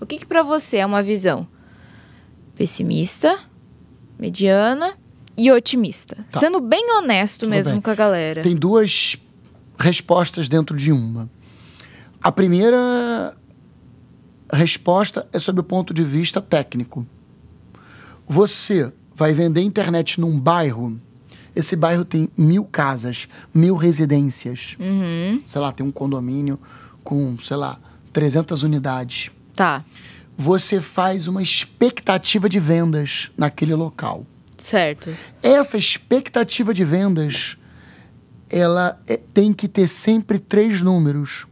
O que, que para você é uma visão pessimista, mediana e otimista? Tá. Sendo bem honesto Tudo mesmo bem. com a galera. Tem duas respostas dentro de uma. A primeira resposta é sobre o ponto de vista técnico. Você vai vender internet num bairro. Esse bairro tem mil casas, mil residências. Uhum. Sei lá, tem um condomínio com, sei lá, 300 unidades. Tá. Você faz uma expectativa de vendas naquele local. Certo. Essa expectativa de vendas, ela é, tem que ter sempre três números: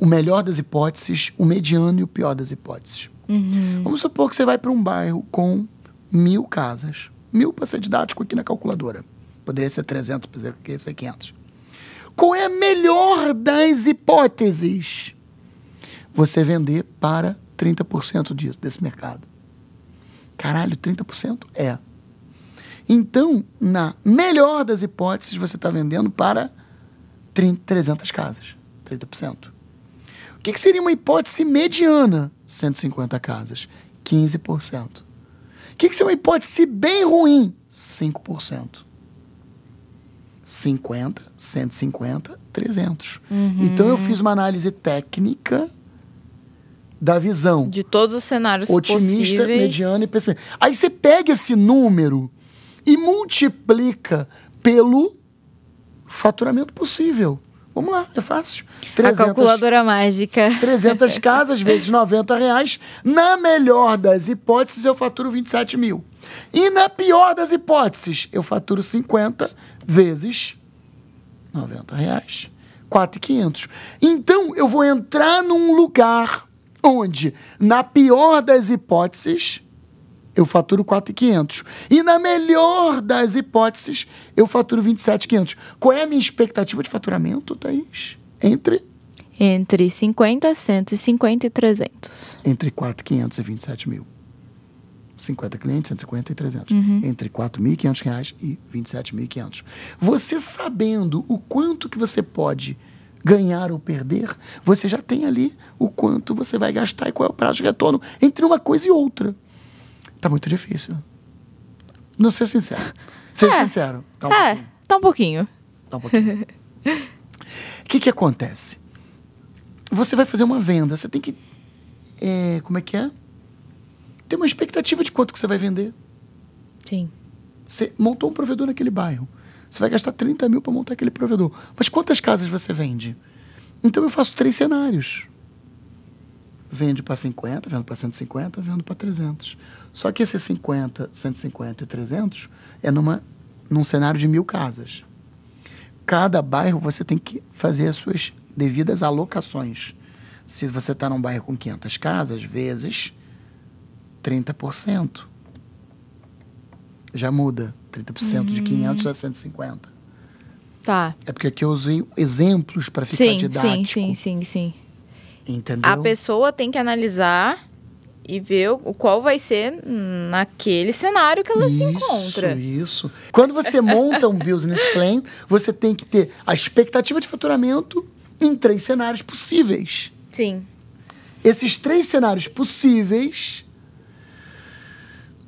o melhor das hipóteses, o mediano e o pior das hipóteses. Uhum. Vamos supor que você vai para um bairro com mil casas. Mil para ser didático aqui na calculadora. Poderia ser 300, poderia ser 500. Qual é a melhor das hipóteses? você vender para 30% disso, desse mercado. Caralho, 30% é. Então, na melhor das hipóteses, você está vendendo para 30, 300 casas, 30%. O que, que seria uma hipótese mediana? 150 casas, 15%. O que, que seria uma hipótese bem ruim? 5%. 50, 150, 300. Uhum. Então eu fiz uma análise técnica da visão. De todos os cenários Otimista, possíveis. mediano e pessimista. Aí você pega esse número e multiplica pelo faturamento possível. Vamos lá, é fácil. 300, a calculadora mágica. 300 casas vezes 90 reais. Na melhor das hipóteses, eu faturo 27 mil. E na pior das hipóteses, eu faturo 50 vezes 90 reais. 4,500. Então, eu vou entrar num lugar onde, na pior das hipóteses, eu faturo 4,500. E na melhor das hipóteses, eu faturo 27,500. Qual é a minha expectativa de faturamento, Thaís? Entre? Entre 50, 150 e 300. Entre 4,500 e 27 mil. 50 clientes, 150 e 300. Uhum. Entre 4.500 reais e 27.500. Você sabendo o quanto que você pode ganhar ou perder, você já tem ali o quanto você vai gastar e qual é o prazo de retorno entre uma coisa e outra. Tá muito difícil. Não ser sincero. Ser é. sincero. Tá um é, pouquinho. tá um pouquinho. Tá um pouquinho. O que que acontece? Você vai fazer uma venda, você tem que... É, como é que é? Tem uma expectativa de quanto que você vai vender. Sim. Você montou um provedor naquele bairro. Você vai gastar 30 mil para montar aquele provedor. Mas quantas casas você vende? Então eu faço três cenários. Vende para 50, vendo para 150, vendo para 300. Só que esses 50, 150 e 300 é numa, num cenário de mil casas. Cada bairro você tem que fazer as suas devidas alocações. Se você está num bairro com 500 casas, vezes 30% já muda. 30% uhum. de 500 a 150. Tá. É porque aqui eu usei exemplos para ficar sim, didático. Sim, sim, sim, sim. Entendeu? A pessoa tem que analisar e ver o qual vai ser naquele cenário que ela isso, se encontra. Isso. Quando você monta um business plan, você tem que ter a expectativa de faturamento em três cenários possíveis. Sim. Esses três cenários possíveis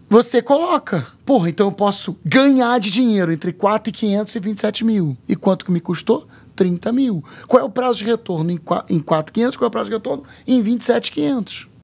você coloca. Porra, então eu posso ganhar de dinheiro entre 4 e 500 e mil. E quanto que me custou? 30 mil. Qual é o prazo de retorno em 4.500? Qual é o prazo de retorno em 27.500?